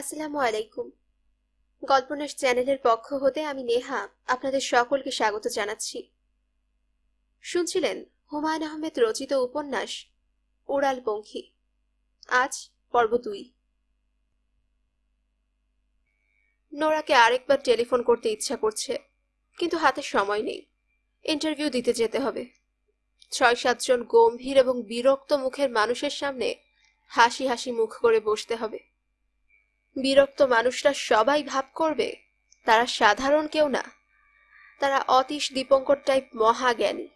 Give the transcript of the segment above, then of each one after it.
আসসালামু আলাইকুম গল্পনাশ চ্যানেলের পক্ষ হতে আমি নেহা আপনাদের সকলকে স্বাগত জানাচ্ছি শুনছিলেন হুমায়ুন আহমেদ রচিত উপন্যাস উড়াল পঙ্খী আজ পর্ব দুই নোরাকে আরেকবার টেলিফোন করতে ইচ্ছা করছে কিন্তু হাতে সময় নেই ইন্টারভিউ দিতে যেতে হবে ছয় সাতজন গম্ভীর এবং বিরক্ত মুখের মানুষের সামনে হাসি হাসি মুখ করে বসতে হবে বিরক্ত মানুষরা সবাই ভাব করবে তারা সাধারণ কেউ না তারা অতীশ দীপঙ্কর টাইপ মহাজ্ঞানী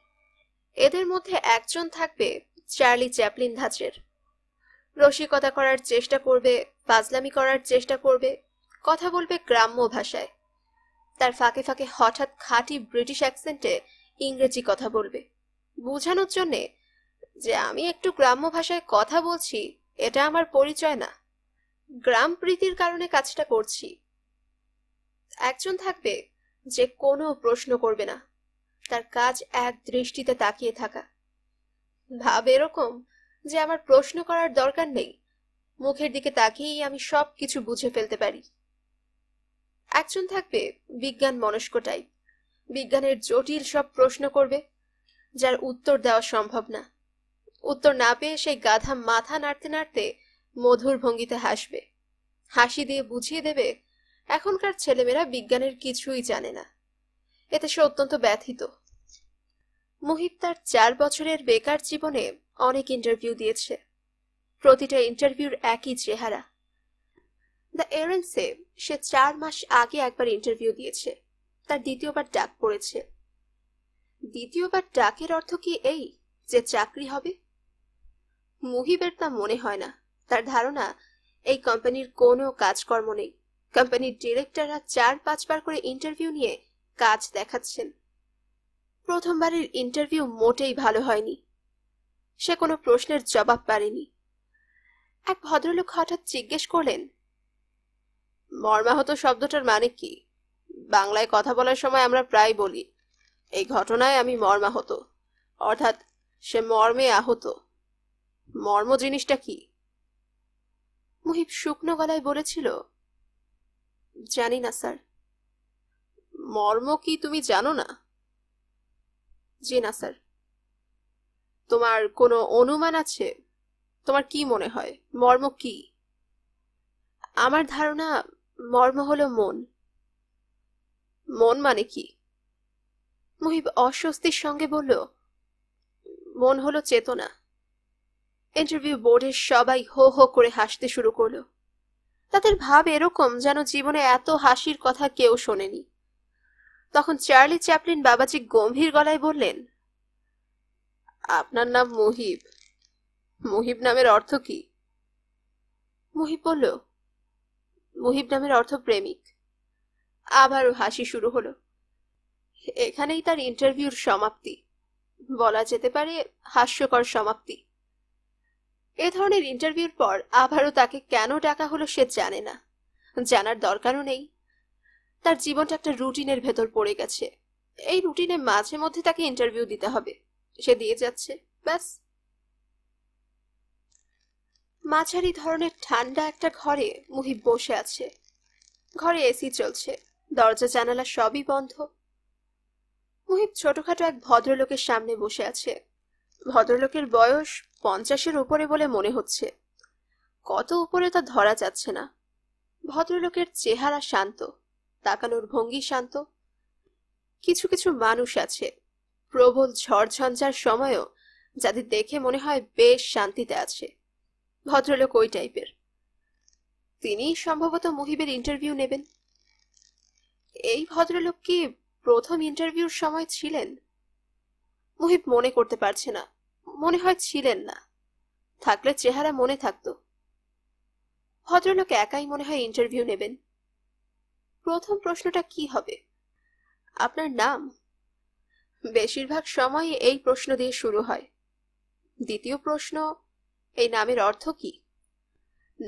এদের মধ্যে একজন থাকবে চার্লি চ্যাপলিন ধাঁচের রসিকতা করার চেষ্টা করবে ফাজলামি করার চেষ্টা করবে কথা বলবে গ্রাম্য ভাষায় তার ফাঁকে ফাঁকে হঠাৎ খাঁটি ব্রিটিশ অ্যাকসেন্টে ইংরেজি কথা বলবে বোঝানোর জন্যে যে আমি একটু গ্রাম্য ভাষায় কথা বলছি এটা আমার পরিচয় না গ্রাম প্রীতির কারণে কাজটা করছি একজন থাকবে যে কোনো প্রশ্ন করবে না তার কাজ এক দৃষ্টিতে তাকিয়ে থাকা ভাব এরকম যে আমার প্রশ্ন করার দরকার নেই মুখের দিকে তাকিয়েই আমি সব কিছু বুঝে ফেলতে পারি একজন থাকবে বিজ্ঞান মনস্কটাই বিজ্ঞানের জটিল সব প্রশ্ন করবে যার উত্তর দেওয়া সম্ভব না উত্তর না পেয়ে সেই গাধা মাথা নাড়তে নাড়তে মধুর ভঙ্গিতে হাসবে হাসি দিয়ে বুঝিয়ে দেবে এখনকার ছেলেমেয়েরা বিজ্ঞানের কিছুই জানে না এতে সে অত্যন্ত ব্যথিত মুহিব তার চার বছরের বেকার জীবনে অনেক ইন্টারভিউ দিয়েছে প্রতিটা ইন্টারভিউর একই চেহারা দ্য এরেন্সে সে চার মাস আগে একবার ইন্টারভিউ দিয়েছে তার দ্বিতীয়বার ডাক পড়েছে দ্বিতীয়বার ডাকের অর্থ কি এই যে চাকরি হবে মুহিবের তা মনে হয় না তার ধারণা এই কোম্পানির কোনো কাজকর্ম নেই কোম্পানির ডিরেক্টররা চার পাঁচবার করে ইন্টারভিউ নিয়ে কাজ দেখাচ্ছেন প্রথমবারের ইন্টারভিউ মোটেই ভালো হয়নি সে কোনো প্রশ্নের জবাব পারেনি এক ভদ্রলোক হঠাৎ জিজ্ঞেস করলেন মর্মাহত শব্দটার মানে কি বাংলায় কথা বলার সময় আমরা প্রায় বলি এই ঘটনায় আমি মর্মাহত অর্থাৎ সে মর্মে আহত মর্ম জিনিসটা কি মুহিব শুকনো গলায় বলেছিল জানি না স্যার মর্ম কি তুমি জানো না জি না স্যার তোমার কোনো অনুমান আছে তোমার কি মনে হয় মর্ম কি আমার ধারণা মর্ম হলো মন মন মানে কি মুহিব অস্বস্তির সঙ্গে বলল মন হলো চেতনা ইন্টারভিউ বোর্ডের সবাই হো হো করে হাসতে শুরু করলো তাদের ভাব এরকম যেন জীবনে এত হাসির কথা কেউ শোনেনি তখন চার্লি চ্যাপলিন বাবাজি গম্ভীর গলায় বললেন আপনার নাম মুহিব মুহিব নামের অর্থ কি মুহিব বলল মুহিব নামের অর্থ প্রেমিক আবারও হাসি শুরু হলো এখানেই তার ইন্টারভিউর সমাপ্তি বলা যেতে পারে হাস্যকর সমাপ্তি এ ধরনের ইন্টারভিউর পর আবারও তাকে কেন ডাকা হলো সে জানে না জানার দরকারও নেই তার জীবনটা একটা রুটিনের ভেতর পড়ে গেছে এই রুটিনে মাঝে মধ্যে তাকে ইন্টারভিউ দিতে হবে সে দিয়ে যাচ্ছে ব্যাস মাঝারি ধরনের ঠান্ডা একটা ঘরে মুহিব বসে আছে ঘরে এসি চলছে দরজা জানালা সবই বন্ধ মুহিব ছোটখাটো এক ভদ্রলোকের সামনে বসে আছে ভদ্রলোকের বয়স পঞ্চাশের উপরে বলে মনে হচ্ছে কত উপরে তা ধরা যাচ্ছে না ভদ্রলোকের চেহারা শান্ত তাকানোর ভঙ্গি শান্ত কিছু কিছু মানুষ আছে প্রবল ঝড়ঝঞ্ঝার সময়ও যাদের দেখে মনে হয় বেশ শান্তিতে আছে ভদ্রলোক ওই টাইপের তিনি সম্ভবত মুহিবের ইন্টারভিউ নেবেন এই ভদ্রলোক কি প্রথম ইন্টারভিউর সময় ছিলেন মুহিব মনে করতে পারছে না মনে হয় ছিলেন না থাকলে চেহারা মনে থাকত ভদ্রলোক একাই মনে হয় ইন্টারভিউ নেবেন প্রথম প্রশ্নটা কি হবে আপনার নাম বেশিরভাগ সময় এই প্রশ্ন দিয়ে শুরু হয় দ্বিতীয় প্রশ্ন এই নামের অর্থ কি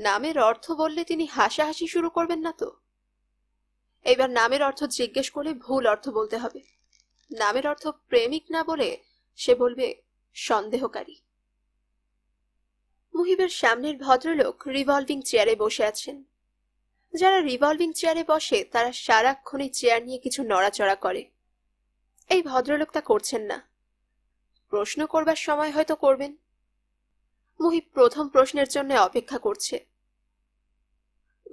নামের অর্থ বললে তিনি হাসাহাসি শুরু করবেন না তো এবার নামের অর্থ জিজ্ঞেস করলে ভুল অর্থ বলতে হবে নামের অর্থ প্রেমিক না বলে সে বলবে সন্দেহকারী মুহিবের সামনের ভদ্রলোক রিভলভিং চেয়ারে বসে আছেন যারা রিভলভিং চেয়ারে বসে তারা সারাক্ষণই চেয়ার নিয়ে কিছু নড়াচড়া করে এই ভদ্রলোক তা করছেন না প্রশ্ন করবার সময় হয়তো করবেন মুহিব প্রথম প্রশ্নের জন্য অপেক্ষা করছে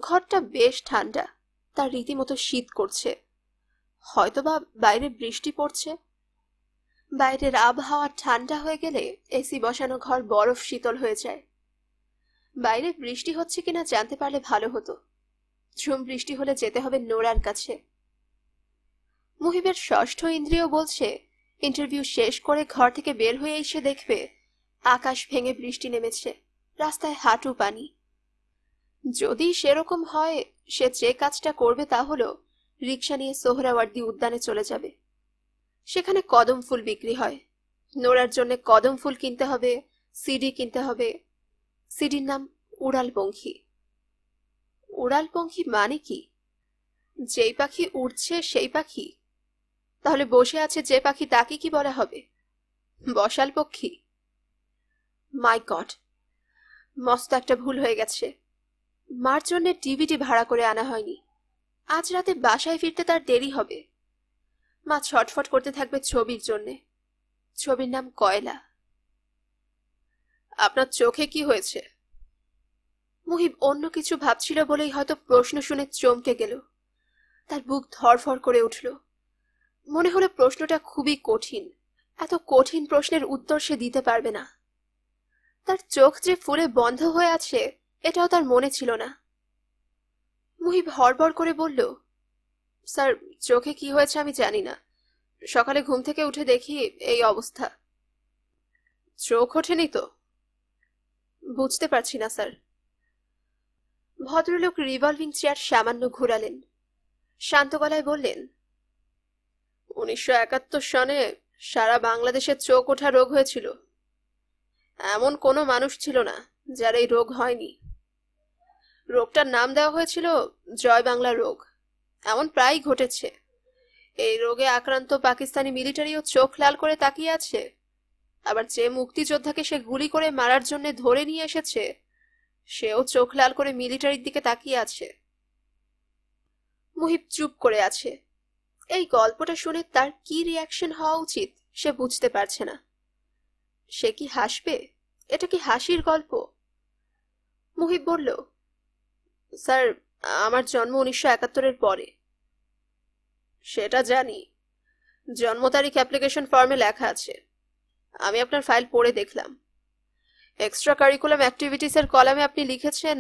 ঘরটা বেশ ঠান্ডা তার রীতিমতো শীত করছে হয়তোবা বাইরে বৃষ্টি পড়ছে বাইরের আবহাওয়া ঠান্ডা হয়ে গেলে এসি বসানো ঘর বরফ শীতল হয়ে যায় বাইরে বৃষ্টি হচ্ছে কিনা জানতে পারলে ভালো হতো ঝুম বৃষ্টি হলে যেতে হবে নোরার কাছে মুহিবের ষষ্ঠ ইন্দ্রিয় বলছে ইন্টারভিউ শেষ করে ঘর থেকে বের হয়ে এসে দেখবে আকাশ ভেঙে বৃষ্টি নেমেছে রাস্তায় হাঁটু পানি যদি সেরকম হয় সে যে কাজটা করবে তা হলো রিক্সা নিয়ে সোহরাওয়ার্দি উদ্যানে চলে যাবে সেখানে কদম ফুল বিক্রি হয় নোরার জন্য কদম ফুল কিনতে হবে সিডি কিনতে হবে সিডির নাম উড়ালপঙ্খী উড়ালপঙ্খী মানে কি যেই পাখি উড়ছে সেই পাখি তাহলে বসে আছে যে পাখি তাকে কি বলা হবে বসাল পক্ষী মাই গড মস্ত একটা ভুল হয়ে গেছে মার জন্য টিভিটি ভাড়া করে আনা হয়নি আজ রাতে বাসায় ফিরতে তার দেরি হবে মা ছটফট করতে থাকবে ছবির জন্যে ছবির নাম কয়লা আপনার চোখে কি হয়েছে মুহিব অন্য কিছু ভাবছিল বলেই হয়তো প্রশ্ন শুনে চমকে গেল তার বুক ধরফর করে উঠল মনে হলো প্রশ্নটা খুবই কঠিন এত কঠিন প্রশ্নের উত্তর সে দিতে পারবে না তার চোখ যে ফুলে বন্ধ হয়ে আছে এটাও তার মনে ছিল না মুহিব হরবর করে বলল স্যার চোখে কি হয়েছে আমি জানি না সকালে ঘুম থেকে উঠে দেখি এই অবস্থা চোখ ওঠেনি তো বুঝতে পারছি না স্যার ভদ্রলোক রিভলভিং চেয়ার সামান্য ঘুরালেন শান্ত গলায় বললেন উনিশশো একাত্তর সনে সারা বাংলাদেশে চোখ ওঠা রোগ হয়েছিল এমন কোনো মানুষ ছিল না যার এই রোগ হয়নি রোগটার নাম দেওয়া হয়েছিল জয় বাংলা রোগ এমন প্রায় ঘটেছে এই রোগে আক্রান্ত পাকিস্তানি মিলিটারিও চোখ লাল করে তাকিয়ে আছে আবার যে মুক্তিযোদ্ধাকে সে গুলি করে মারার জন্য ধরে নিয়ে এসেছে সেও চোখ লাল করে মিলিটারির দিকে তাকিয়ে আছে মুহিব চুপ করে আছে এই গল্পটা শুনে তার কি রিয়াকশন হওয়া উচিত সে বুঝতে পারছে না সে কি হাসবে এটা কি হাসির গল্প মুহিব বলল স্যার আমার জন্ম উনিশশো একাত্তরের পরে সেটা জানি জন্ম তারিখ অ্যাপ্লিকেশন ফর্মে লেখা আছে আমি আপনার ফাইল পড়ে দেখলাম এক্সট্রা কারিকুলাম অ্যাক্টিভিটিসের কলামে আপনি লিখেছেন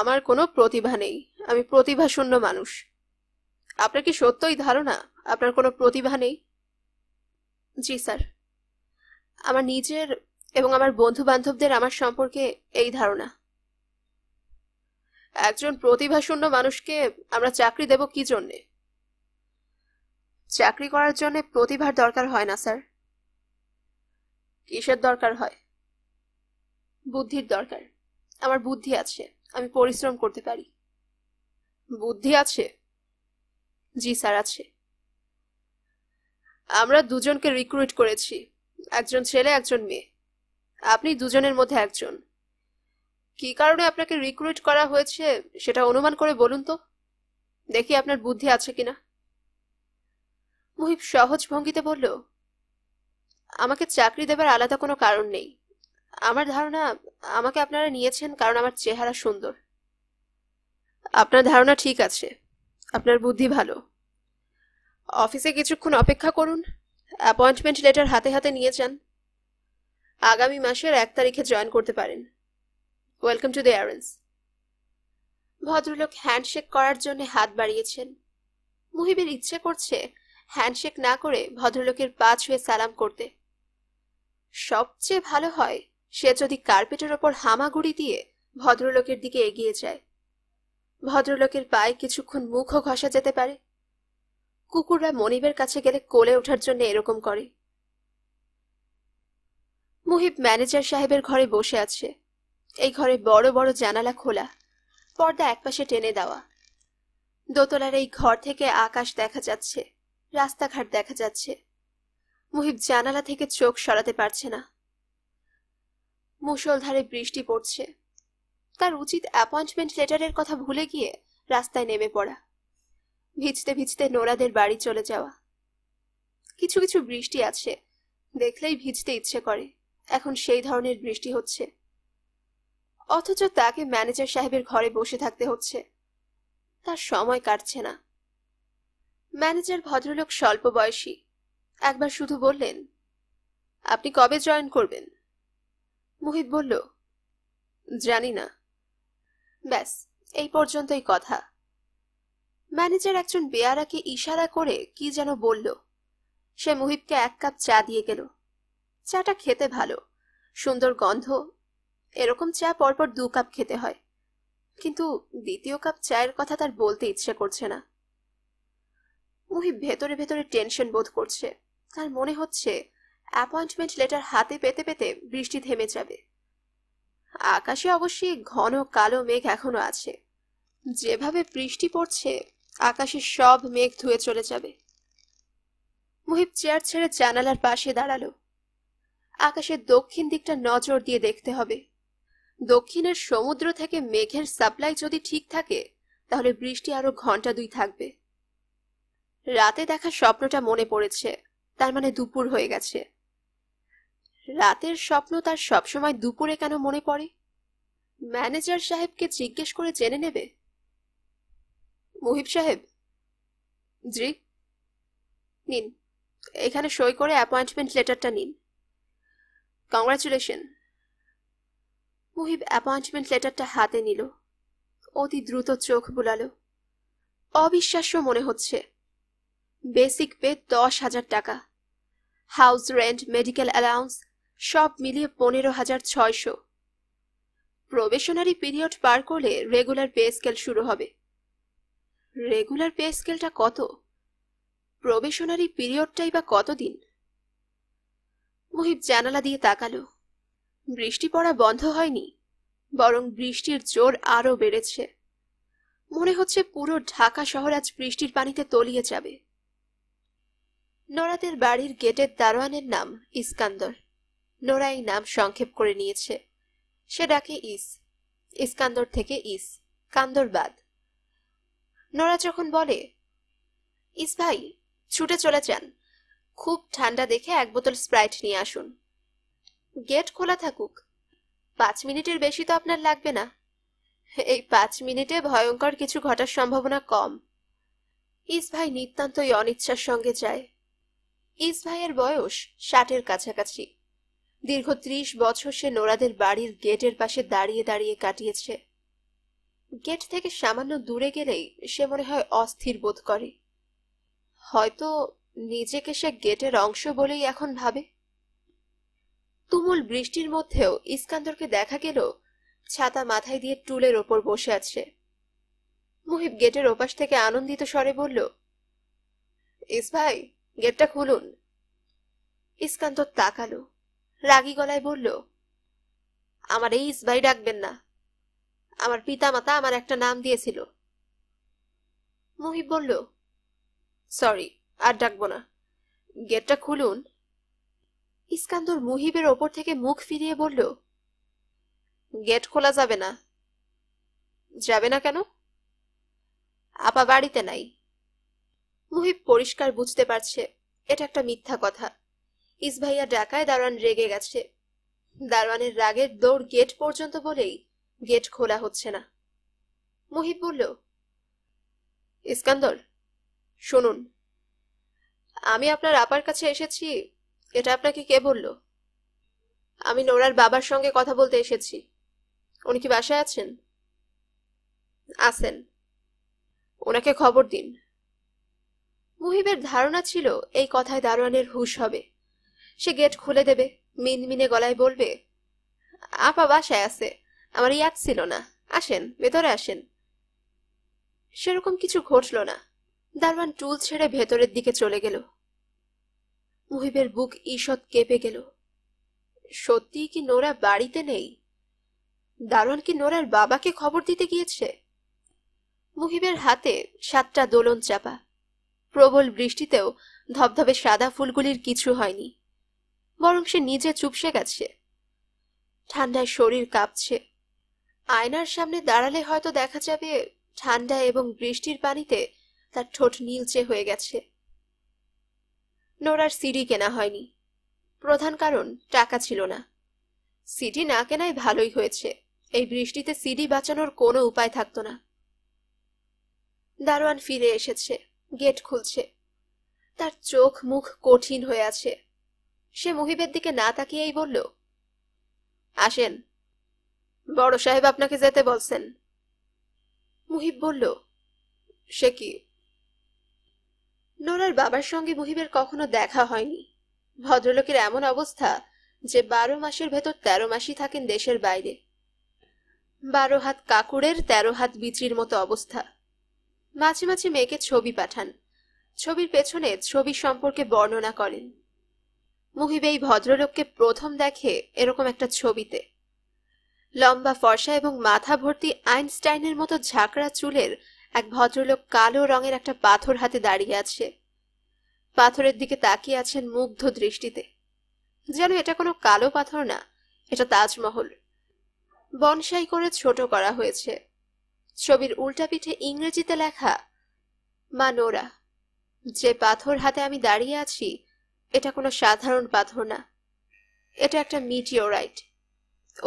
আমার কোনো প্রতিভা নেই আমি প্রতিভাশূন্য মানুষ আপনার কি সত্যই ধারণা আপনার কোনো প্রতিভা নেই জি স্যার আমার নিজের এবং আমার বন্ধু বান্ধবদের আমার সম্পর্কে এই ধারণা একজন প্রতিভাশূন্য মানুষকে আমরা চাকরি দেব কি জন্যে চাকরি করার জন্য প্রতিভার দরকার হয় না স্যার কিসের দরকার হয় বুদ্ধির দরকার আমার বুদ্ধি আছে আমি পরিশ্রম করতে পারি বুদ্ধি আছে জি স্যার আছে আমরা দুজনকে রিক্রুট করেছি একজন ছেলে একজন মেয়ে আপনি দুজনের মধ্যে একজন কি কারণে আপনাকে রিক্রুট করা হয়েছে সেটা অনুমান করে বলুন তো দেখি আপনার বুদ্ধি আছে কিনা মুহিব সহজ ভঙ্গিতে বলল আমাকে চাকরি দেবার আলাদা কোনো কারণ নেই আমার ধারণা আমাকে আপনারা নিয়েছেন কারণ আমার চেহারা সুন্দর আপনার ধারণা ঠিক আছে আপনার বুদ্ধি ভালো অফিসে কিছুক্ষণ অপেক্ষা করুন অ্যাপয়েন্টমেন্ট লেটার হাতে হাতে নিয়ে যান আগামী মাসের এক তারিখে জয়েন করতে পারেন ওয়েলকাম টু দ্য অ্যারেন্স ভদ্রলোক হ্যান্ডশেক করার জন্য হাত বাড়িয়েছেন মুহিবের ইচ্ছে করছে হ্যান্ডশেক না করে ভদ্রলোকের পা ছুঁয়ে সালাম করতে সবচেয়ে ভালো হয় সে যদি কার্পেটের ওপর হামাগুড়ি দিয়ে ভদ্রলোকের দিকে এগিয়ে যায় ভদ্রলোকের পায়ে কিছুক্ষণ মুখও ঘষা যেতে পারে কুকুররা মনিবের কাছে গেলে কোলে ওঠার জন্য এরকম করে মুহিব ম্যানেজার সাহেবের ঘরে বসে আছে এই ঘরে বড় বড় জানালা খোলা পর্দা একপাশে টেনে দেওয়া দোতলার এই ঘর থেকে আকাশ দেখা যাচ্ছে রাস্তাঘাট দেখা যাচ্ছে মুহিব জানালা থেকে চোখ সরাতে পারছে না মুষলধারে বৃষ্টি পড়ছে তার উচিত অ্যাপয়েন্টমেন্ট লেটারের কথা ভুলে গিয়ে রাস্তায় নেমে পড়া ভিজতে ভিজতে নোরাদের বাড়ি চলে যাওয়া কিছু কিছু বৃষ্টি আছে দেখলেই ভিজতে ইচ্ছে করে এখন সেই ধরনের বৃষ্টি হচ্ছে অথচ তাকে ম্যানেজার সাহেবের ঘরে বসে থাকতে হচ্ছে তার সময় কাটছে না ম্যানেজার ভদ্রলোক স্বল্প বয়সী একবার শুধু বললেন আপনি কবে জয়েন করবেন মুহিত বলল জানি না ব্যাস এই পর্যন্তই কথা ম্যানেজার একজন বেয়ারাকে ইশারা করে কি যেন বলল সে মুহিতকে এক কাপ চা দিয়ে গেল চাটা খেতে ভালো সুন্দর গন্ধ এরকম চা পরপর দু কাপ খেতে হয় কিন্তু দ্বিতীয় কাপ চায়ের কথা তার বলতে ইচ্ছে করছে না মুহি ভেতরে ভেতরে টেনশন বোধ করছে তার মনে হচ্ছে অ্যাপয়েন্টমেন্ট লেটার হাতে পেতে পেতে বৃষ্টি থেমে যাবে আকাশে অবশ্যই ঘন কালো মেঘ এখনো আছে যেভাবে বৃষ্টি পড়ছে আকাশে সব মেঘ ধুয়ে চলে যাবে মুহিব চেয়ার ছেড়ে জানালার পাশে দাঁড়ালো আকাশের দক্ষিণ দিকটা নজর দিয়ে দেখতে হবে দক্ষিণের সমুদ্র থেকে মেঘের সাপ্লাই যদি ঠিক থাকে তাহলে বৃষ্টি আরো ঘন্টা দুই থাকবে রাতে দেখা স্বপ্নটা মনে পড়েছে তার মানে দুপুর হয়ে গেছে রাতের স্বপ্ন তার সবসময় দুপুরে কেন মনে পড়ে ম্যানেজার সাহেবকে জিজ্ঞেস করে জেনে নেবে মুহিব সাহেব জি নিন এখানে সই করে অ্যাপয়েন্টমেন্ট লেটারটা নিন কংগ্রাচুলেশন মুহিব অ্যাপয়েন্টমেন্ট লেটারটা হাতে নিল অতি দ্রুত চোখ বুলালো অবিশ্বাস্য মনে হচ্ছে বেসিক পে দশ হাজার টাকা হাউস রেন্ট মেডিকেল অ্যালাউন্স সব মিলিয়ে পনেরো হাজার ছয়শো প্রবেশনারি পিরিয়ড পার করলে রেগুলার পে স্কেল শুরু হবে রেগুলার পে স্কেলটা কত প্রবেশনারি পিরিয়ডটাই বা কতদিন মুহিব জানালা দিয়ে তাকালো বৃষ্টি পড়া বন্ধ হয়নি বরং বৃষ্টির জোর আরও বেড়েছে মনে হচ্ছে পুরো ঢাকা শহর আজ বৃষ্টির পানিতে তলিয়ে যাবে নোরাদের বাড়ির গেটের দারোয়ানের নাম ইস্কান্দর নোরা এই নাম সংক্ষেপ করে নিয়েছে সে ডাকে ইস ইস্কান্দর থেকে ইস কান্দর বাদ নোরা যখন বলে ইস ভাই ছুটে চলে যান খুব ঠান্ডা দেখে এক বোতল স্প্রাইট নিয়ে আসুন গেট খোলা থাকুক পাঁচ মিনিটের বেশি তো আপনার লাগবে না এই পাঁচ মিনিটে ভয়ঙ্কর কিছু ঘটার সম্ভাবনা কম ইস ভাই নিতান্তই অনিচ্ছার সঙ্গে যায় ইস ভাইয়ের বয়স ষাটের কাছাকাছি দীর্ঘ ত্রিশ বছর সে নোরাদের বাড়ির গেটের পাশে দাঁড়িয়ে দাঁড়িয়ে কাটিয়েছে গেট থেকে সামান্য দূরে গেলেই সে মনে হয় অস্থির বোধ করে হয়তো নিজেকে সে গেটের অংশ বলেই এখন ভাবে তুমুল বৃষ্টির মধ্যেও ইস্কান্দরকে দেখা গেল ছাতা মাথায় দিয়ে টুলের ওপর বসে আছে মুহিব গেটের ওপাশ থেকে আনন্দিত স্বরে বলল ইস ভাই গেটটা খুলুন ইস্কান্তর তাকালো রাগি গলায় বলল আমার এই ইস ভাই ডাকবেন না আমার পিতামাতা আমার একটা নাম দিয়েছিল মুহিব বলল সরি আর ডাকবো না গেটটা খুলুন ইস্কান্দর মুহিবের ওপর থেকে মুখ ফিরিয়ে বলল গেট খোলা যাবে না যাবে না কেন আপা বাড়িতে নাই মুহিব পরিষ্কার বুঝতে পারছে এটা একটা মিথ্যা কথা ইসভাইয়া ডাকায় দারোয়ান রেগে গেছে দারোয়ানের রাগের দৌড় গেট পর্যন্ত বলেই গেট খোলা হচ্ছে না মুহিব বলল ইস্কান্দর শুনুন আমি আপনার আপার কাছে এসেছি এটা আপনাকে কে বলল আমি নোরার বাবার সঙ্গে কথা বলতে এসেছি উনি কি বাসায় আছেন আছেন ওনাকে খবর দিন মুহিবের ধারণা ছিল এই কথায় দারোয়ানের হুশ হবে সে গেট খুলে দেবে মিনমিনে গলায় বলবে আপা বাসায় আছে আমার ইয়াদ ছিল না আসেন ভেতরে আসেন সেরকম কিছু ঘটল না দারোয়ান টুল ছেড়ে ভেতরের দিকে চলে গেল মুহিবের বুক ঈষৎ কেঁপে গেল সত্যিই কি নোরা বাড়িতে নেই দারোয়ান কি নোরার বাবাকে খবর দিতে গিয়েছে মুহিবের হাতে সাতটা দোলন চাপা প্রবল বৃষ্টিতেও ধবধবে সাদা ফুলগুলির কিছু হয়নি বরং সে নিজে চুপসে গেছে ঠান্ডায় শরীর কাঁপছে আয়নার সামনে দাঁড়ালে হয়তো দেখা যাবে ঠান্ডা এবং বৃষ্টির পানিতে তার ঠোঁট নীলচে হয়ে গেছে নোরার সিডি কেনা হয়নি প্রধান কারণ টাকা ছিল না সিডি না কেনাই ভালোই হয়েছে এই বৃষ্টিতে সিডি বাঁচানোর কোনো উপায় থাকতো না দারোয়ান ফিরে এসেছে গেট খুলছে তার চোখ মুখ কঠিন হয়ে আছে সে মুহিবের দিকে না তাকিয়েই বলল আসেন বড় সাহেব আপনাকে যেতে বলছেন মুহিব বলল সে কি নোরার বাবার সঙ্গে মুহিবের কখনো দেখা হয়নি ভদ্রলোকের এমন অবস্থা যে বারো মাসের ভেতর তেরো মাসই থাকেন দেশের বাইরে বারো হাত কাকুরের তেরো হাত বিচরির মতো অবস্থা মাঝে মাঝে মেয়েকে ছবি পাঠান ছবির পেছনে ছবি সম্পর্কে বর্ণনা করেন মুহিব এই ভদ্রলোককে প্রথম দেখে এরকম একটা ছবিতে লম্বা ফর্সা এবং মাথা ভর্তি আইনস্টাইনের মতো ঝাঁকড়া চুলের এক ভদ্রলোক কালো রঙের একটা পাথর হাতে দাঁড়িয়ে আছে পাথরের দিকে তাকিয়ে আছেন মুগ্ধ দৃষ্টিতে যেন এটা কোনো কালো পাথর না এটা তাজমহল বনসাই করে ছোট করা হয়েছে ছবির উল্টা পিঠে ইংরেজিতে লেখা মা নোরা যে পাথর হাতে আমি দাঁড়িয়ে আছি এটা কোনো সাধারণ পাথর না এটা একটা মিটিওরাইট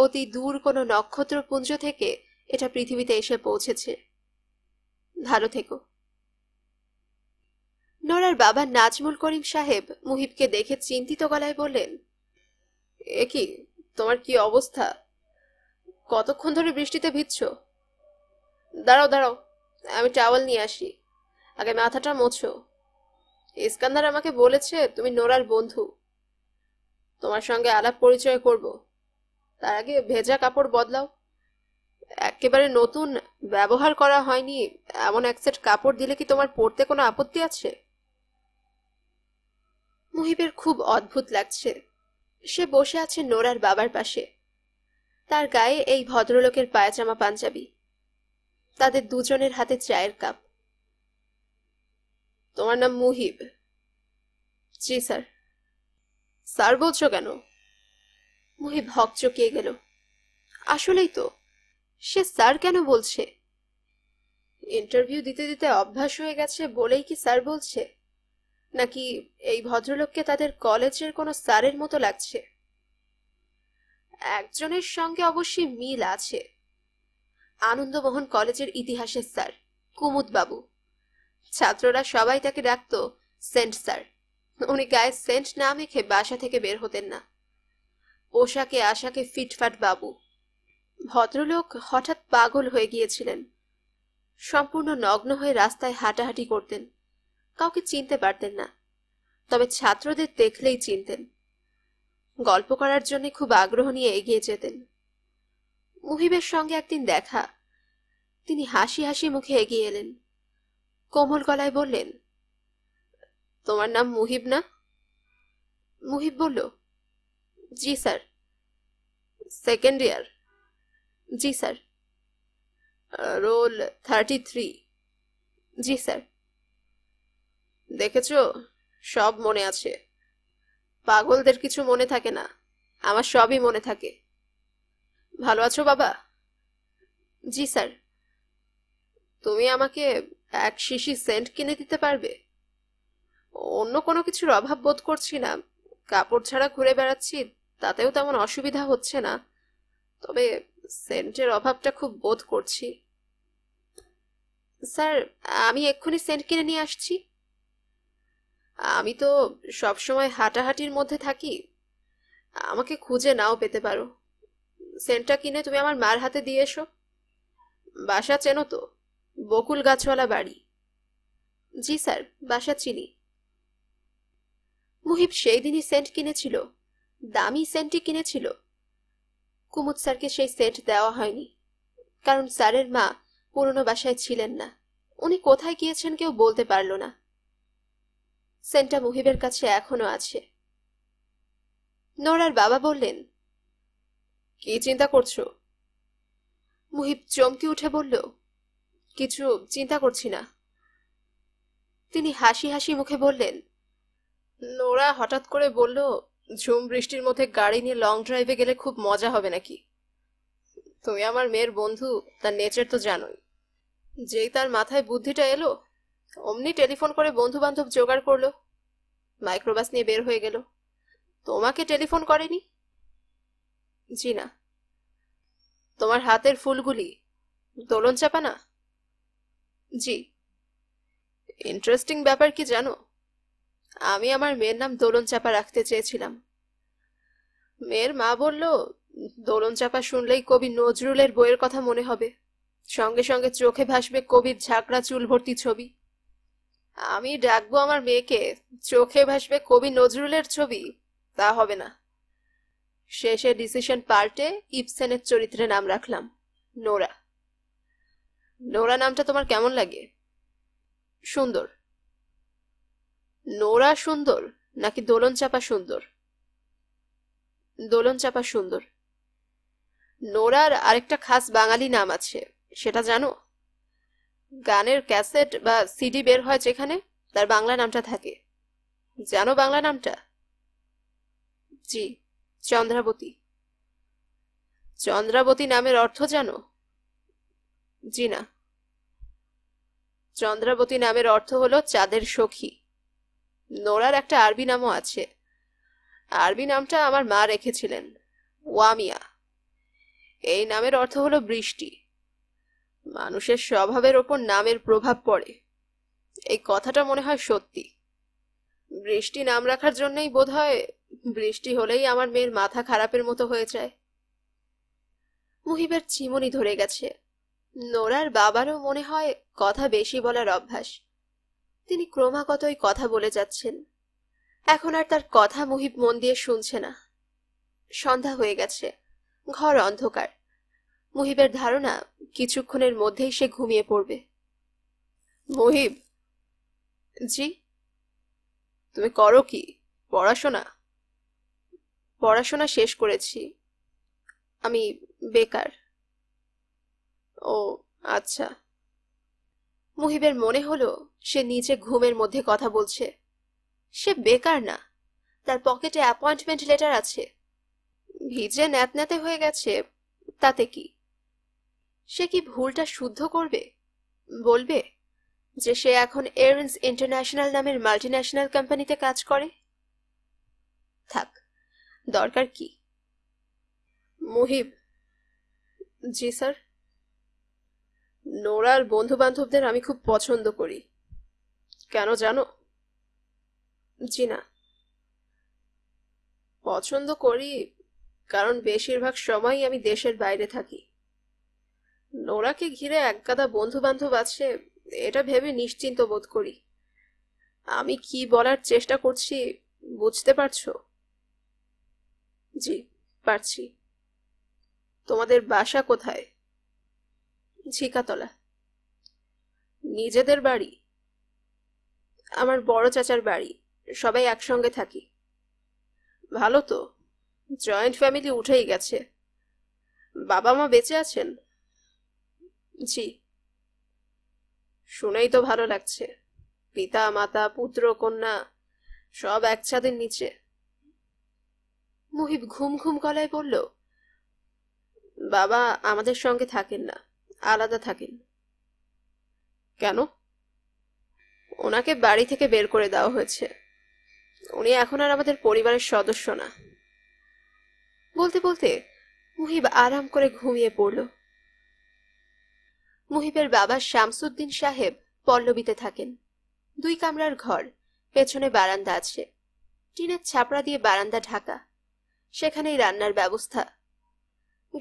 অতি দূর কোনো নক্ষত্রপুঞ্জ থেকে এটা পৃথিবীতে এসে পৌঁছেছে ভালো থেকো নোরার বাবা নাজমুল করিম সাহেব মুহিবকে দেখে চিন্তিত গলায় বললেন এ কি তোমার কি অবস্থা কতক্ষণ ধরে বৃষ্টিতে ভিজছ দাঁড়াও দাঁড়াও আমি টাওয়াল নিয়ে আসি আগে মাথাটা মোছো ইস্কান্দার আমাকে বলেছে তুমি নোরার বন্ধু তোমার সঙ্গে আলাপ পরিচয় করব তার আগে ভেজা কাপড় বদলাও একেবারে নতুন ব্যবহার করা হয়নি এমন এক সেট কাপড় দিলে কি তোমার পরতে কোনো আপত্তি আছে মুহিবের খুব অদ্ভুত লাগছে সে বসে আছে নোরার বাবার পাশে তার গায়ে এই ভদ্রলোকের পায়জামা পাঞ্জাবি তাদের দুজনের হাতে চায়ের কাপ তোমার নাম মুহিব জি স্যার স্যার বলছো কেন মুহিব হক চকিয়ে গেল আসলেই তো সে স্যার কেন বলছে ইন্টারভিউ দিতে দিতে অভ্যাস হয়ে গেছে বলেই কি স্যার বলছে নাকি এই ভদ্রলোককে তাদের কলেজের কোনো স্যারের মতো লাগছে একজনের সঙ্গে অবশ্যই মিল আছে আনন্দমোহন কলেজের ইতিহাসের স্যার কুমুদবাবু ছাত্ররা সবাই তাকে ডাকত সেন্ট স্যার উনি গায়ে সেন্ট না মেখে বাসা থেকে বের হতেন না পোশাকে আশাকে ফিটফাট বাবু ভদ্রলোক হঠাৎ পাগল হয়ে গিয়েছিলেন সম্পূর্ণ নগ্ন হয়ে রাস্তায় হাঁটাহাঁটি করতেন কাউকে চিনতে পারতেন না তবে ছাত্রদের দেখলেই চিনতেন গল্প করার জন্য খুব আগ্রহ নিয়ে এগিয়ে যেতেন মুহিবের সঙ্গে একদিন দেখা তিনি হাসি হাসি মুখে এগিয়ে এলেন কোমল গলায় বললেন তোমার নাম মুহিব না মুহিব বলল জি স্যার সেকেন্ড ইয়ার জি স্যার রোল থার্টি থ্রি জি স্যার দেখেছো সব মনে আছে পাগলদের কিছু মনে থাকে না আমার সবই মনে থাকে ভালো আছো বাবা জি স্যার তুমি আমাকে এক শিশি সেন্ট কিনে দিতে পারবে অন্য কোনো কিছুর অভাব বোধ করছি না কাপড় ছাড়া ঘুরে বেড়াচ্ছি তাতেও তেমন অসুবিধা হচ্ছে না তবে সেন্টের অভাবটা খুব বোধ করছি স্যার আমি এক্ষুনি সেন্ট কিনে নিয়ে আসছি আমি তো সবসময় হাঁটাহাঁটির মধ্যে থাকি আমাকে খুঁজে নাও পেতে পারো সেন্টটা কিনে তুমি আমার মার হাতে দিয়ে এসো বাসা চেনো তো বকুল গাছওয়ালা বাড়ি জি স্যার বাসা চিনি মুহিব সেই দিনই সেন্ট কিনেছিল দামি সেন্টই কিনেছিল কুমুদ স্যারকে সেই সেট দেওয়া হয়নি কারণ স্যারের মা পুরনো বাসায় ছিলেন না উনি কোথায় গিয়েছেন কেউ বলতে পারল না সেন্টা মুহিবের কাছে এখনো আছে নোরার বাবা বললেন কি চিন্তা করছো মুহিব চমকে উঠে বলল কিছু চিন্তা করছি না তিনি হাসি হাসি মুখে বললেন নোরা হঠাৎ করে বলল ঝুম বৃষ্টির মধ্যে গাড়ি নিয়ে লং ড্রাইভে গেলে খুব মজা হবে নাকি তুমি আমার মেয়ের বন্ধু তার নেচার তো জানোই যেই তার মাথায় বুদ্ধিটা এলো অমনি টেলিফোন করে বন্ধু বান্ধব জোগাড় করলো মাইক্রোবাস নিয়ে বের হয়ে গেল তোমাকে টেলিফোন করেনি জি না তোমার হাতের ফুলগুলি দোলন চাপা না জি ইন্টারেস্টিং ব্যাপার কি জানো আমি আমার মেয়ের নাম দোলন চাপা রাখতে চেয়েছিলাম মেয়ের মা বলল দোলন চাপা শুনলেই কবি নজরুলের বইয়ের কথা মনে হবে সঙ্গে সঙ্গে চোখে ভাসবে কবির ঝাঁকড়া চুল ভর্তি ছবি আমি ডাকবো আমার মেয়েকে চোখে ভাসবে কবি নজরুলের ছবি তা হবে না শেষে ডিসিশন পাল্টে ইপসেনের চরিত্রে নাম রাখলাম নোরা নোরা নামটা তোমার কেমন লাগে সুন্দর নোরা সুন্দর নাকি দোলন চাপা সুন্দর দোলন চাপা সুন্দর নোরার আরেকটা খাস বাঙালি নাম আছে সেটা জানো গানের ক্যাসেট বা সিডি বের হয় যেখানে তার বাংলা নামটা থাকে জানো বাংলা নামটা জি চন্দ্রাবতী চন্দ্রাবতী নামের অর্থ জানো জি না চন্দ্রাবতী নামের অর্থ হলো চাঁদের সখী নোরার একটা আরবি নামও আছে আরবি নামটা আমার মা রেখেছিলেন ওয়ামিয়া এই নামের অর্থ হলো বৃষ্টি মানুষের স্বভাবের ওপর নামের প্রভাব পড়ে এই কথাটা মনে হয় সত্যি বৃষ্টি নাম রাখার জন্যই বোধ হয় বৃষ্টি হলেই আমার মেয়ের মাথা খারাপের মতো হয়ে যায় মুহিবের চিমনি ধরে গেছে নোরার বাবারও মনে হয় কথা বেশি বলার অভ্যাস তিনি ক্রমাগতই কথা বলে যাচ্ছেন এখন আর তার কথা মুহিব মন দিয়ে শুনছে না সন্ধ্যা হয়ে গেছে ঘর অন্ধকার মুহিবের ধারণা কিছুক্ষণের মধ্যেই সে ঘুমিয়ে পড়বে মুহিব জি তুমি করো কি পড়াশোনা পড়াশোনা শেষ করেছি আমি বেকার ও আচ্ছা মুহিবের মনে হলো সে নিচে ঘুমের মধ্যে কথা বলছে সে বেকার না তার পকেটে অ্যাপয়েন্টমেন্ট লেটার আছে ভিজে ন্যাতন্যাতে হয়ে গেছে তাতে কি সে কি ভুলটা শুদ্ধ করবে বলবে যে সে এখন এয়ারিন্স ইন্টারন্যাশনাল নামের মাল্টিন্যাশনাল কোম্পানিতে কাজ করে থাক দরকার কি মুহিব জি স্যার নোরার বন্ধু বান্ধবদের আমি খুব পছন্দ করি কেন জানো জি না পছন্দ করি কারণ বেশিরভাগ সময়ই আমি দেশের বাইরে থাকি নোরাকে ঘিরে একগাদা বন্ধু বান্ধব আছে এটা ভেবে নিশ্চিন্ত বোধ করি আমি কি বলার চেষ্টা করছি বুঝতে পারছো জি পারছি তোমাদের বাসা কোথায় ঝিকাতলা নিজেদের বাড়ি আমার বড় চাচার বাড়ি সবাই একসঙ্গে থাকি ভালো তো জয়েন্ট ফ্যামিলি উঠেই গেছে বাবা মা বেঁচে আছেন জি শুনেই তো ভালো লাগছে পিতা মাতা পুত্র কন্যা সব এক ছাদের নিচে মুহিব ঘুম ঘুম গলায় বলল বাবা আমাদের সঙ্গে থাকেন না আলাদা থাকেন কেন ওনাকে বাড়ি থেকে বের করে দেওয়া হয়েছে উনি এখন আর আমাদের পরিবারের সদস্য না বলতে বলতে মুহিব আরাম করে ঘুমিয়ে পড়ল মুহিবের বাবা শামসুদ্দিন সাহেব পল্লবীতে থাকেন দুই কামরার ঘর পেছনে বারান্দা আছে টিনের ছাপড়া দিয়ে বারান্দা ঢাকা সেখানেই রান্নার ব্যবস্থা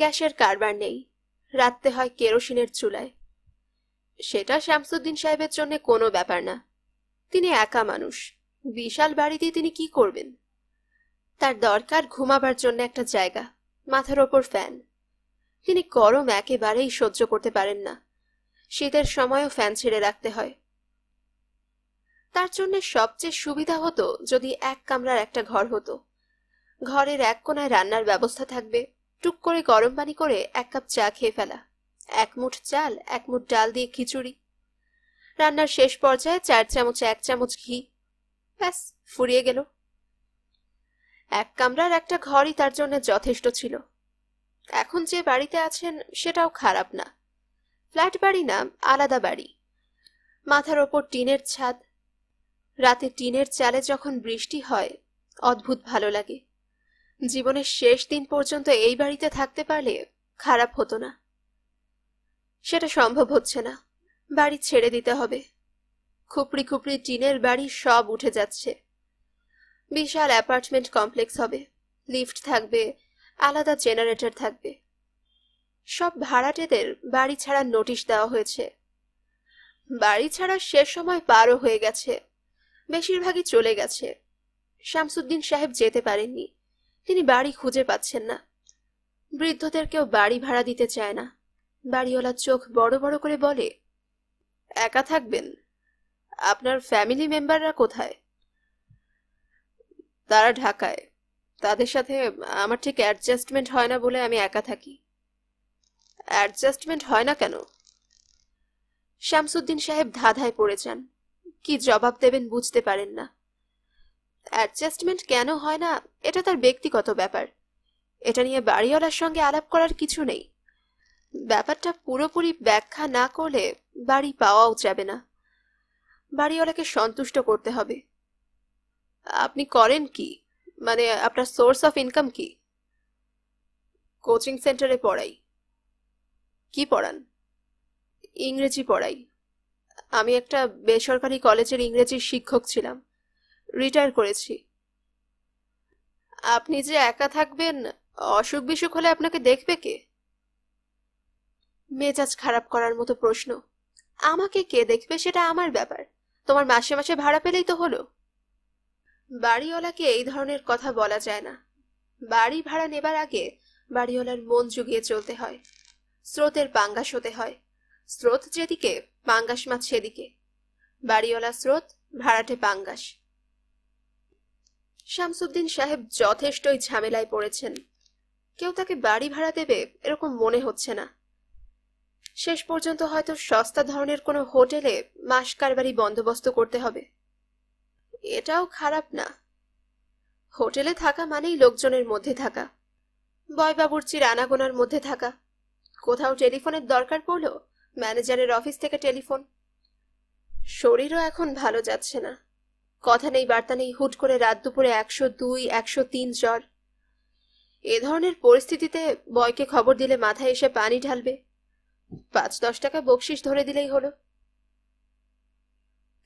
গ্যাসের কারবার নেই রাত্রে হয় কেরোসিনের চুলায় সেটা শামসুদ্দিন সাহেবের জন্য কোনো ব্যাপার না তিনি একা মানুষ বিশাল বাড়িতে তিনি কি করবেন তার দরকার ঘুমাবার জন্য একটা জায়গা মাথার ওপর ফ্যান তিনি গরম একেবারেই সহ্য করতে পারেন না শীতের সময়ও ফ্যান ছেড়ে রাখতে হয় তার জন্য সবচেয়ে সুবিধা হতো যদি এক কামরার একটা ঘর হতো ঘরের এক কোনায় রান্নার ব্যবস্থা থাকবে টুক করে গরম পানি করে এক কাপ চা খেয়ে ফেলা এক মুঠ চাল এক মুঠ ডাল দিয়ে খিচুড়ি রান্নার শেষ পর্যায়ে চার চামচ এক চামচ ঘি ব্যাস ফুরিয়ে গেল এক কামরার একটা ঘরই তার জন্য যথেষ্ট ছিল এখন যে বাড়িতে আছেন সেটাও খারাপ না ফ্ল্যাট বাড়ি না আলাদা বাড়ি মাথার ওপর টিনের ছাদ রাতে টিনের চালে যখন বৃষ্টি হয় অদ্ভুত ভালো লাগে জীবনের শেষ দিন পর্যন্ত এই বাড়িতে থাকতে পারলে খারাপ হতো না সেটা সম্ভব হচ্ছে না বাড়ি ছেড়ে দিতে হবে খুপড়ি খুপড়ি টিনের বাড়ি সব উঠে যাচ্ছে বিশাল অ্যাপার্টমেন্ট কমপ্লেক্স হবে লিফট থাকবে আলাদা জেনারেটর থাকবে সব ভাড়াটেদের বাড়ি ছাড়ার নোটিশ দেওয়া হয়েছে বাড়ি ছাড়া শেষ সময় পারও হয়ে গেছে বেশিরভাগই চলে গেছে শামসুদ্দিন সাহেব যেতে পারেননি তিনি বাড়ি খুঁজে পাচ্ছেন না বৃদ্ধদের কেউ বাড়ি ভাড়া দিতে চায় না বাড়িওয়ালা চোখ বড় বড় করে বলে একা থাকবেন আপনার ফ্যামিলি মেম্বাররা কোথায় তারা ঢাকায় তাদের সাথে আমার ঠিক অ্যাডজাস্টমেন্ট হয় না বলে আমি একা থাকি অ্যাডজাস্টমেন্ট হয় না কেন শামসুদ্দিন সাহেব ধাধায় পড়ে যান কি জবাব দেবেন বুঝতে পারেন না অ্যাডজাস্টমেন্ট কেন হয় না এটা তার ব্যক্তিগত ব্যাপার এটা নিয়ে বাড়িওয়ালার সঙ্গে আলাপ করার কিছু নেই ব্যাপারটা পুরোপুরি ব্যাখ্যা না করলে বাড়ি পাওয়াও যাবে না বাড়িওয়ালাকে সন্তুষ্ট করতে হবে আপনি করেন কি মানে আপনার সোর্স অফ ইনকাম কি কোচিং সেন্টারে পড়াই কি পড়ান ইংরেজি পড়াই আমি একটা বেসরকারি কলেজের ইংরেজির শিক্ষক ছিলাম রিটায়ার করেছি আপনি যে একা থাকবেন অসুখ বিসুখ হলে আপনাকে দেখবে কে মেজাজ খারাপ করার মতো প্রশ্ন আমাকে কে দেখবে সেটা আমার ব্যাপার তোমার মাসে মাসে ভাড়া পেলেই তো হলো বাড়িওয়ালাকে এই ধরনের কথা বলা যায় না বাড়ি ভাড়া নেবার আগে বাড়িওয়ালার মন জুগিয়ে চলতে হয় স্রোতের পাঙ্গাস হতে হয় স্রোত যেদিকে পাঙ্গাস মাছ সেদিকে বাড়িওয়ালা স্রোত ভাড়াটে পাঙ্গাস শামসুদ্দিন সাহেব যথেষ্টই ঝামেলায় পড়েছেন কেউ তাকে বাড়ি ভাড়া দেবে এরকম মনে হচ্ছে না শেষ পর্যন্ত হয়তো সস্তা ধরনের কোনো হোটেলে মাস কারবারি বন্দোবস্ত করতে হবে এটাও খারাপ না হোটেলে থাকা মানেই লোকজনের মধ্যে থাকা বয়বাবুর্চির আনাগোনার মধ্যে থাকা কোথাও টেলিফোনের দরকার পড়ল ম্যানেজারের অফিস থেকে টেলিফোন শরীরও এখন ভালো যাচ্ছে না কথা নেই বার্তা নেই হুট করে রাত দুপুরে একশো দুই একশো তিন জ্বর এ ধরনের পরিস্থিতিতে বয়কে খবর দিলে মাথায় এসে পানি ঢালবে পাঁচ দশ টাকা বকশিস ধরে দিলেই হলো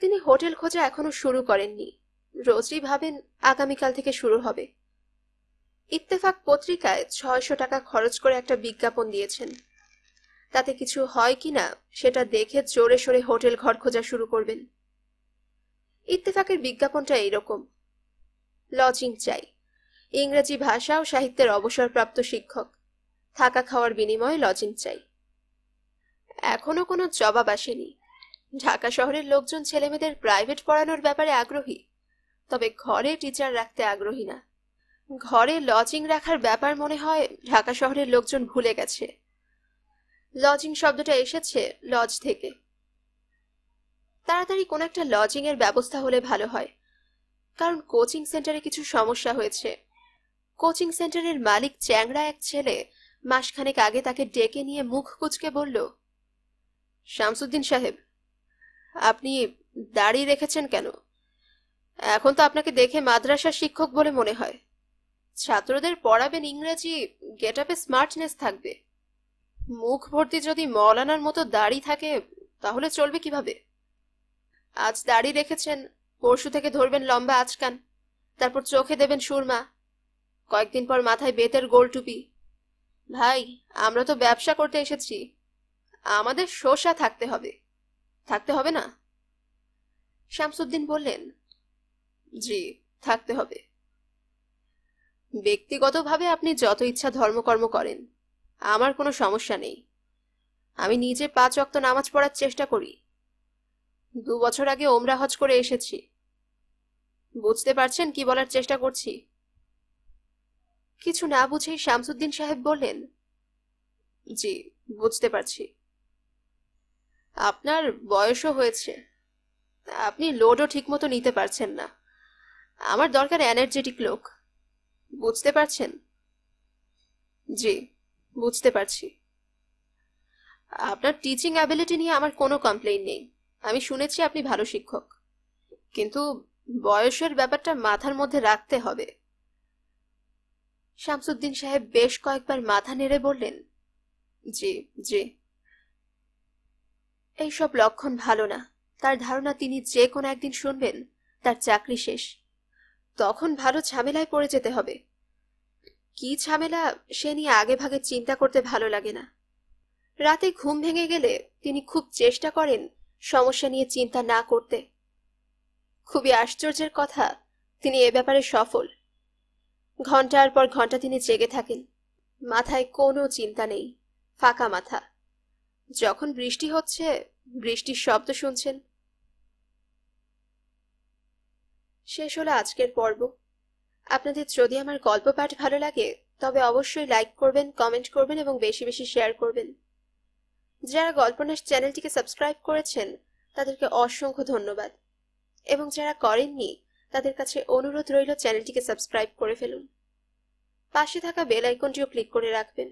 তিনি হোটেল খোঁজা এখনো শুরু করেননি রোজই ভাবেন আগামীকাল থেকে শুরু হবে ইত্তেফাক পত্রিকায় ছয়শো টাকা খরচ করে একটা বিজ্ঞাপন দিয়েছেন তাতে কিছু হয় কি না সেটা দেখে জোরে সোরে হোটেল ঘর খোঁজা শুরু করবেন ইত্তেফাকের বিজ্ঞাপনটা এইরকম লজিং চাই ইংরেজি ভাষা ও সাহিত্যের অবসরপ্রাপ্ত শিক্ষক থাকা খাওয়ার বিনিময়ে লজিং চাই এখনো কোনো জবাব আসেনি ঢাকা শহরের লোকজন ছেলেমেয়েদের প্রাইভেট পড়ানোর ব্যাপারে আগ্রহী তবে ঘরে টিচার রাখতে আগ্রহী না ঘরে লজিং রাখার ব্যাপার মনে হয় ঢাকা শহরের লোকজন ভুলে গেছে লজিং শব্দটা এসেছে লজ থেকে তাড়াতাড়ি কোনো একটা লজিং এর ব্যবস্থা হলে ভালো হয় কারণ কোচিং সেন্টারে কিছু সমস্যা হয়েছে কোচিং সেন্টারের মালিক চ্যাংড়া এক ছেলে মাসখানেক আগে তাকে ডেকে নিয়ে মুখ কুচকে বলল শামসুদ্দিন সাহেব আপনি দাড়ি রেখেছেন কেন এখন তো আপনাকে দেখে মাদ্রাসা শিক্ষক বলে মনে হয় ছাত্রদের পড়াবেন ইংরেজি গেট আপে স্মার্টনেস থাকবে মুখ ভর্তি যদি মলানার মতো দাড়ি থাকে তাহলে চলবে কিভাবে আজ দাড়ি রেখেছেন পরশু থেকে ধরবেন লম্বা আজকান তারপর চোখে দেবেন সুরমা কয়েকদিন পর মাথায় বেতের গোল টুপি ভাই আমরা তো ব্যবসা করতে এসেছি আমাদের শোষা থাকতে হবে থাকতে হবে না শামসুদ্দিন বললেন জি থাকতে হবে ব্যক্তিগতভাবে আপনি যত ইচ্ছা ধর্মকর্ম করেন আমার কোনো সমস্যা নেই আমি নিজে পাঁচ অক্ত নামাজ পড়ার চেষ্টা করি দু বছর আগে ওমরা হজ করে এসেছি বুঝতে পারছেন কি বলার চেষ্টা করছি কিছু না বুঝেই শামসুদ্দিন সাহেব বললেন জি বুঝতে পারছি আপনার বয়সও হয়েছে আপনি লোডও ঠিকমতো নিতে পারছেন না আমার দরকার এনার্জেটিক লোক বুঝতে পারছেন জি বুঝতে পারছি আপনার টিচিং অ্যাবিলিটি নিয়ে আমার কোনো কমপ্লেইন নেই আমি শুনেছি আপনি ভালো শিক্ষক কিন্তু বয়সের ব্যাপারটা মাথার মধ্যে রাখতে হবে শামসুদ্দিন সাহেব বেশ কয়েকবার মাথা নেড়ে বললেন জি জি এইসব লক্ষণ ভালো না তার ধারণা তিনি যে কোনো একদিন শুনবেন তার চাকরি শেষ তখন ভালো ঝামেলায় পড়ে যেতে হবে কি ঝামেলা সে নিয়ে আগে ভাগে চিন্তা করতে ভালো লাগে না রাতে ঘুম ভেঙে গেলে তিনি খুব চেষ্টা করেন সমস্যা নিয়ে চিন্তা না করতে খুবই আশ্চর্যের কথা তিনি এ ব্যাপারে সফল ঘন্টার পর ঘন্টা তিনি জেগে থাকেন মাথায় কোনো চিন্তা নেই ফাঁকা মাথা যখন বৃষ্টি হচ্ছে বৃষ্টির শব্দ শুনছেন শেষ হলো আজকের পর্ব আপনাদের যদি আমার গল্প পাঠ ভালো লাগে তবে অবশ্যই লাইক করবেন কমেন্ট করবেন এবং বেশি বেশি শেয়ার করবেন যারা গল্পনাস চ্যানেলটিকে সাবস্ক্রাইব করেছেন তাদেরকে অসংখ্য ধন্যবাদ এবং যারা করেননি তাদের কাছে অনুরোধ রইল চ্যানেলটিকে সাবস্ক্রাইব করে ফেলুন পাশে থাকা বেল আইকনটিও ক্লিক করে রাখবেন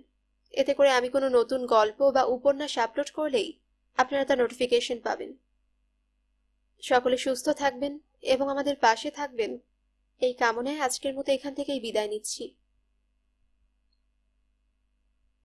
এতে করে আমি কোনো নতুন গল্প বা উপন্যাস আপলোড করলেই আপনারা তার নোটিফিকেশন পাবেন সকলে সুস্থ থাকবেন এবং আমাদের পাশে থাকবেন এই কামনায় আজকের মতো এখান থেকেই বিদায় নিচ্ছি